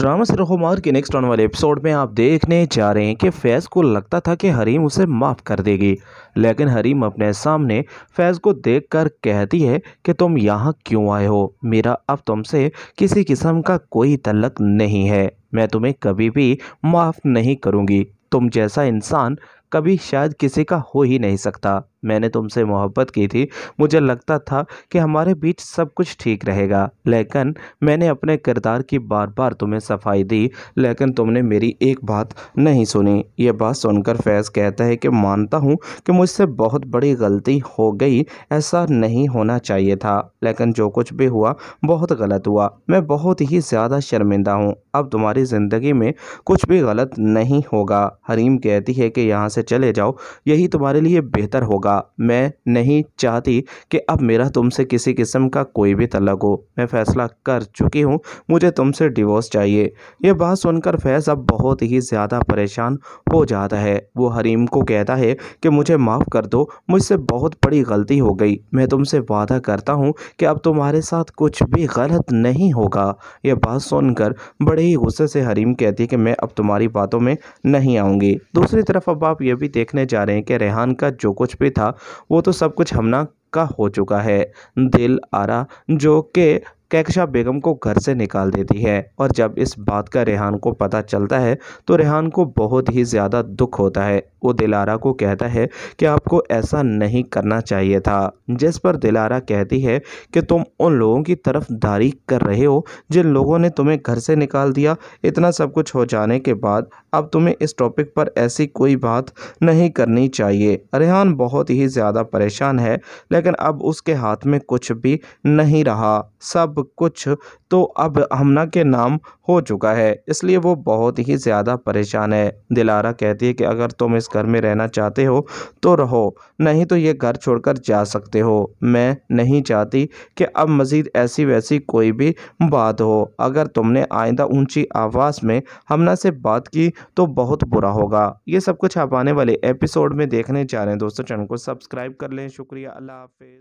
drama मार के next आने वाले एपिसोड में आप देखने जा रहे हैं कि फैज़ को लगता था कि हरीम उसे माफ़ कर देगी लेकिन हरीम अपने सामने फैज़ को देखकर कहती है कि तुम यहाँ क्यों आए हो मेरा अब तुमसे किसी किस्म का कोई तलक नहीं है मैं तुम्हें कभी भी माफ़ नहीं करूँगी तुम जैसा इंसान कभी शायद किसी का हो ही नहीं सकता मैंने तुमसे मोहब्बत की थी मुझे लगता था कि हमारे बीच सब कुछ ठीक रहेगा लेकिन मैंने अपने किरदार की बार बार तुम्हें सफाई दी लेकिन तुमने मेरी एक बात नहीं सुनी ये बात सुनकर फैज़ कहता है कि मानता हूँ कि मुझसे बहुत बड़ी गलती हो गई ऐसा नहीं होना चाहिए था लेकिन जो कुछ भी हुआ बहुत गलत हुआ मैं बहुत ही ज़्यादा शर्मिंदा हूँ अब तुम्हारी ज़िंदगी में कुछ भी गलत नहीं होगा हरीम कहती है कि यहाँ से चले जाओ यही तुम्हारे लिए बेहतर होगा का मैं नहीं चाहती कि अब मेरा तुमसे किसी किस्म का कोई भी तलक हो मैं फ़ैसला कर चुकी हूँ मुझे तुमसे डिवोर्स चाहिए यह बात सुनकर फैज़ अब बहुत ही ज़्यादा परेशान हो जाता है वो हरीम को कहता है कि मुझे माफ़ कर दो मुझसे बहुत बड़ी गलती हो गई मैं तुमसे वादा करता हूँ कि अब तुम्हारे साथ कुछ भी गलत नहीं होगा यह बात सुनकर बड़े ही गुस्से से हरीम कहती है कि मैं अब तुम्हारी बातों में नहीं आऊँगी दूसरी तरफ अब आप ये भी देखने जा रहे हैं कि रेहान का जो कुछ भी था वो तो सब कुछ हमना का हो चुका है दिल आरा जो के कैकशा बेगम को घर से निकाल देती है और जब इस बात का रेहान को पता चलता है तो रेहान को बहुत ही ज़्यादा दुख होता है वो दिलारा को कहता है कि आपको ऐसा नहीं करना चाहिए था जिस पर दिलारा कहती है कि तुम उन लोगों की तरफ दारी कर रहे हो जिन लोगों ने तुम्हें घर से निकाल दिया इतना सब कुछ हो जाने के बाद अब तुम्हें इस टॉपिक पर ऐसी कोई बात नहीं करनी चाहिए रेहान बहुत ही ज़्यादा परेशान है लेकिन अब उसके हाथ में कुछ भी नहीं रहा सब कुछ तो अब हमना के नाम हो चुका है इसलिए वो बहुत ही ज़्यादा परेशान है दिलारा कहती है कि अगर तुम इस घर में रहना चाहते हो तो रहो नहीं तो ये घर छोड़कर जा सकते हो मैं नहीं चाहती कि अब मज़ीद ऐसी वैसी कोई भी बात हो अगर तुमने आइंदा ऊंची आवाज़ में हमना से बात की तो बहुत बुरा होगा ये सब कुछ आप आने वाले एपिसोड में देखने जा रहे हैं दोस्तों चैनल को सब्सक्राइब कर लें शुक्रिया अल्लाह हाफिज़